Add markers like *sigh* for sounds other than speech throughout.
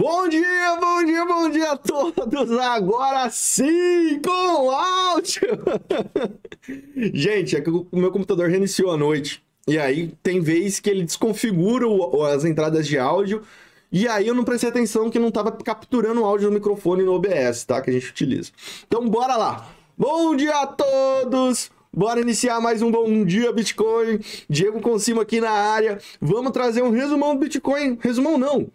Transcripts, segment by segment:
Bom dia, bom dia, bom dia a todos! Agora sim, com áudio! *laughs* Gente, é que o meu computador reiniciou à noite. E aí tem vez que ele desconfigura o, as entradas de áudio. E aí eu não prestei atenção que não estava capturando o áudio do microfone no OBS, tá? Que a gente utiliza. Então bora lá! Bom dia a todos! Bora iniciar mais um bom dia Bitcoin. Diego Consimo aqui na área. Vamos trazer um resumão do Bitcoin. Resumão não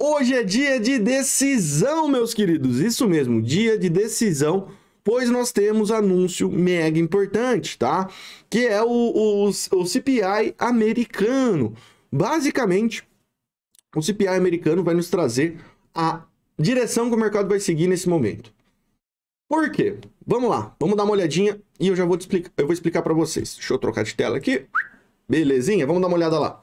Hoje é dia de decisão, meus queridos. Isso mesmo, dia de decisão, pois nós temos anúncio mega importante, tá? Que é o, o, o CPI americano. Basicamente, o CPI americano vai nos trazer a direção que o mercado vai seguir nesse momento. Por quê? Vamos lá, vamos dar uma olhadinha e eu já vou explicar, eu vou explicar para vocês. Deixa eu trocar de tela aqui. Belezinha? Vamos dar uma olhada lá.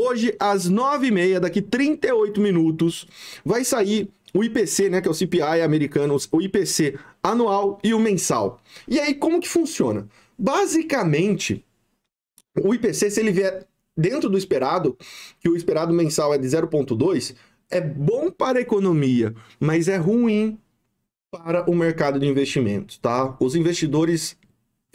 Hoje, às 9h30, daqui 38 minutos, vai sair o IPC, né, que é o CPI americano, o IPC anual e o mensal. E aí, como que funciona? Basicamente, o IPC, se ele vier dentro do esperado, que o esperado mensal é de 0,2, é bom para a economia, mas é ruim para o mercado de investimentos, tá? Os investidores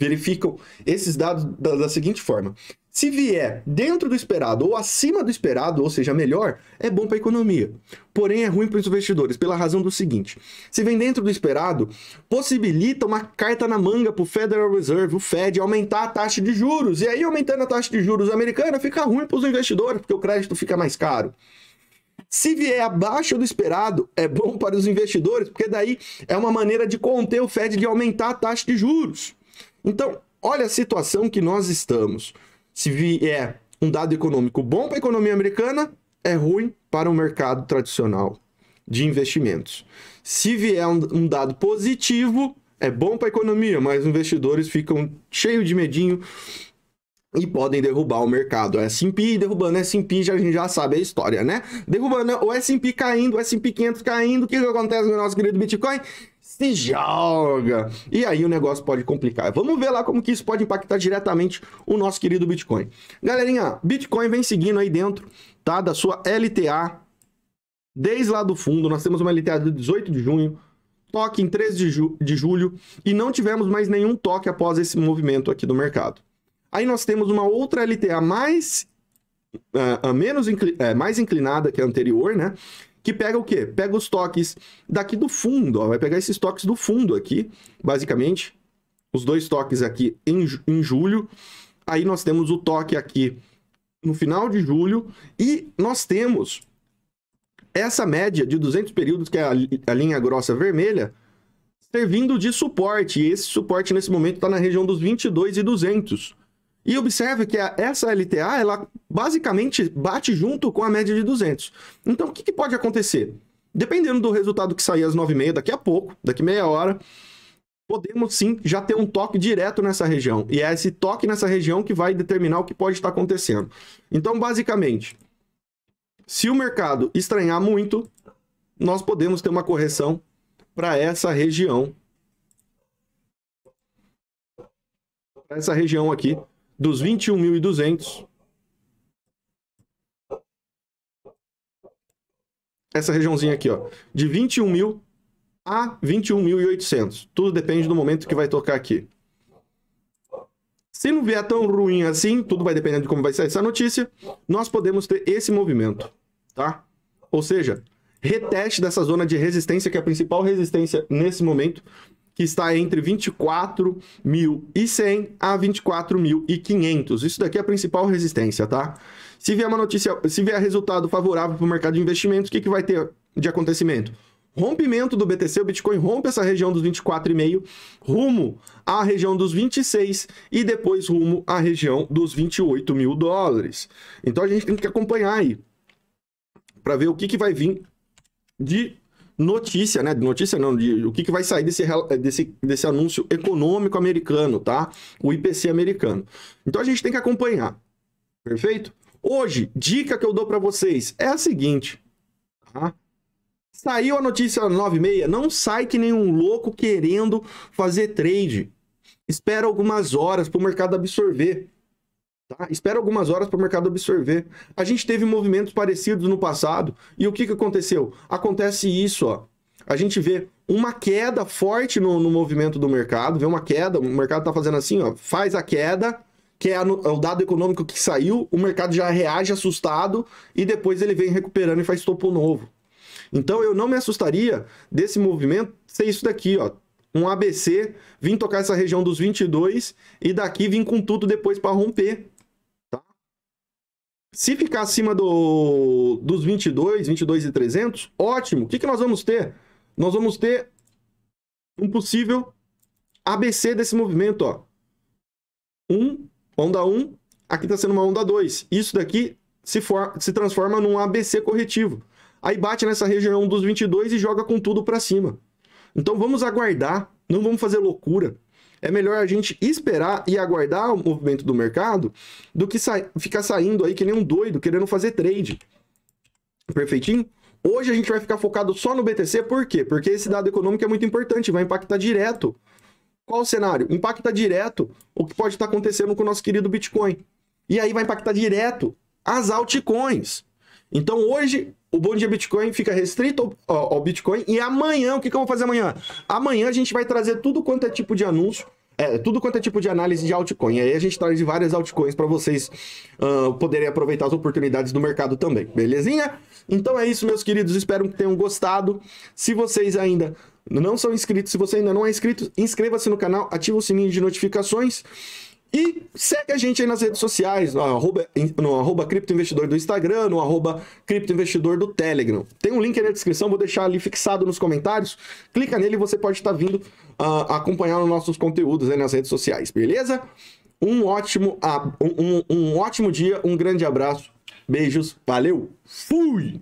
verificam esses dados da, da seguinte forma: se vier dentro do esperado ou acima do esperado, ou seja, melhor, é bom para a economia. Porém, é ruim para os investidores, pela razão do seguinte: se vem dentro do esperado, possibilita uma carta na manga para o Federal Reserve, o Fed, aumentar a taxa de juros. E aí, aumentando a taxa de juros americana, fica ruim para os investidores, porque o crédito fica mais caro. Se vier abaixo do esperado, é bom para os investidores, porque daí é uma maneira de conter o Fed de aumentar a taxa de juros. Então, olha a situação que nós estamos. Se vier é um dado econômico bom para a economia americana, é ruim para o mercado tradicional de investimentos. Se vier um, um dado positivo, é bom para a economia, mas os investidores ficam cheios de medinho e podem derrubar o mercado. O S&P derrubando S&P, já, a gente já sabe a história, né? Derrubando né? o S&P caindo, o S&P 500 caindo, o que acontece com o nosso querido Bitcoin? se joga. E aí o negócio pode complicar. Vamos ver lá como que isso pode impactar diretamente o nosso querido Bitcoin. Galerinha, Bitcoin vem seguindo aí dentro, tá? Da sua LTA. Desde lá do fundo, nós temos uma LTA de 18 de junho, toque em 13 de, ju de julho e não tivemos mais nenhum toque após esse movimento aqui do mercado. Aí nós temos uma outra LTA mais, uh, menos incli uh, mais inclinada que a anterior, né? que pega o quê? Pega os toques daqui do fundo, ó, vai pegar esses toques do fundo aqui, basicamente, os dois toques aqui em, em julho, aí nós temos o toque aqui no final de julho e nós temos essa média de 200 períodos, que é a, a linha grossa vermelha, servindo de suporte, e esse suporte nesse momento está na região dos 22 e 200. E observe que a, essa LTA, ela basicamente bate junto com a média de 200. Então, o que, que pode acontecer? Dependendo do resultado que sair às 9h30, daqui a pouco, daqui meia hora, podemos sim já ter um toque direto nessa região. E é esse toque nessa região que vai determinar o que pode estar acontecendo. Então, basicamente, se o mercado estranhar muito, nós podemos ter uma correção para essa região. Para essa região aqui, dos 21.200 essa regiãozinha aqui, ó, de 21 mil a 21.800. Tudo depende do momento que vai tocar aqui. Se não vier tão ruim assim, tudo vai depender de como vai sair essa notícia, nós podemos ter esse movimento, tá? Ou seja, reteste dessa zona de resistência, que é a principal resistência nesse momento, que está entre 24.100 a 24.500. Isso daqui é a principal resistência, tá? Se vier uma notícia, se vier resultado favorável para o mercado de investimentos, o que, que vai ter de acontecimento? rompimento do BTC, o Bitcoin rompe essa região dos 24,5 rumo à região dos 26 e depois rumo à região dos 28 mil dólares. Então a gente tem que acompanhar aí para ver o que, que vai vir de notícia, né? Notícia não, de o que, que vai sair desse, desse, desse anúncio econômico americano, tá? O IPC americano. Então a gente tem que acompanhar, perfeito? Hoje, dica que eu dou para vocês é a seguinte, tá? Saiu a notícia 96, não sai que nenhum louco querendo fazer trade. Espera algumas horas para o mercado absorver. Tá? Espera algumas horas para o mercado absorver. A gente teve movimentos parecidos no passado. E o que, que aconteceu? Acontece isso, ó. A gente vê uma queda forte no, no movimento do mercado, vê uma queda, o mercado está fazendo assim, ó, faz a queda, que é, é, o dado econômico que saiu, o mercado já reage assustado e depois ele vem recuperando e faz topo novo. Então eu não me assustaria desse movimento ser isso daqui, ó. Um ABC, vir tocar essa região dos 22 e daqui vir com tudo depois para romper. Se ficar acima do, dos 22, 22 e 300, ótimo. O que, que nós vamos ter? Nós vamos ter um possível ABC desse movimento, ó. um, onda 1, um, aqui está sendo uma onda 2. Isso daqui se, for, se transforma num ABC corretivo. Aí bate nessa região dos 22 e joga com tudo para cima. Então vamos aguardar, não vamos fazer loucura. É melhor a gente esperar e aguardar o movimento do mercado do que sa ficar saindo aí que nem um doido querendo fazer trade. Perfeitinho? Hoje a gente vai ficar focado só no BTC, por quê? Porque esse dado econômico é muito importante, vai impactar direto. Qual o cenário? Impacta direto o que pode estar acontecendo com o nosso querido Bitcoin. E aí vai impactar direto as altcoins. Então hoje o Bom Dia Bitcoin fica restrito ao, ao, Bitcoin. E amanhã, o que, que eu vou fazer amanhã? Amanhã a gente vai trazer tudo quanto é tipo de anúncio. É, tudo quanto é tipo de análise de altcoin. Aí a gente traz várias altcoins para vocês uh, poderem aproveitar as oportunidades do mercado também, belezinha? Então é isso, meus queridos. Espero que tenham gostado. Se vocês ainda não são inscritos, se você ainda não é inscrito, inscreva-se no canal, ative o sininho de notificações. E segue a gente aí nas redes sociais, no arroba, no arroba criptoinvestidor do Instagram, no arroba criptoinvestidor do Telegram. Tem um link aí na descrição, vou deixar ali fixado nos comentários. Clica nele e você pode estar vindo uh, acompanhar os nossos conteúdos aí nas redes sociais, beleza? Um ótimo, uh, um, um, um ótimo dia, um grande abraço, beijos, valeu, fui!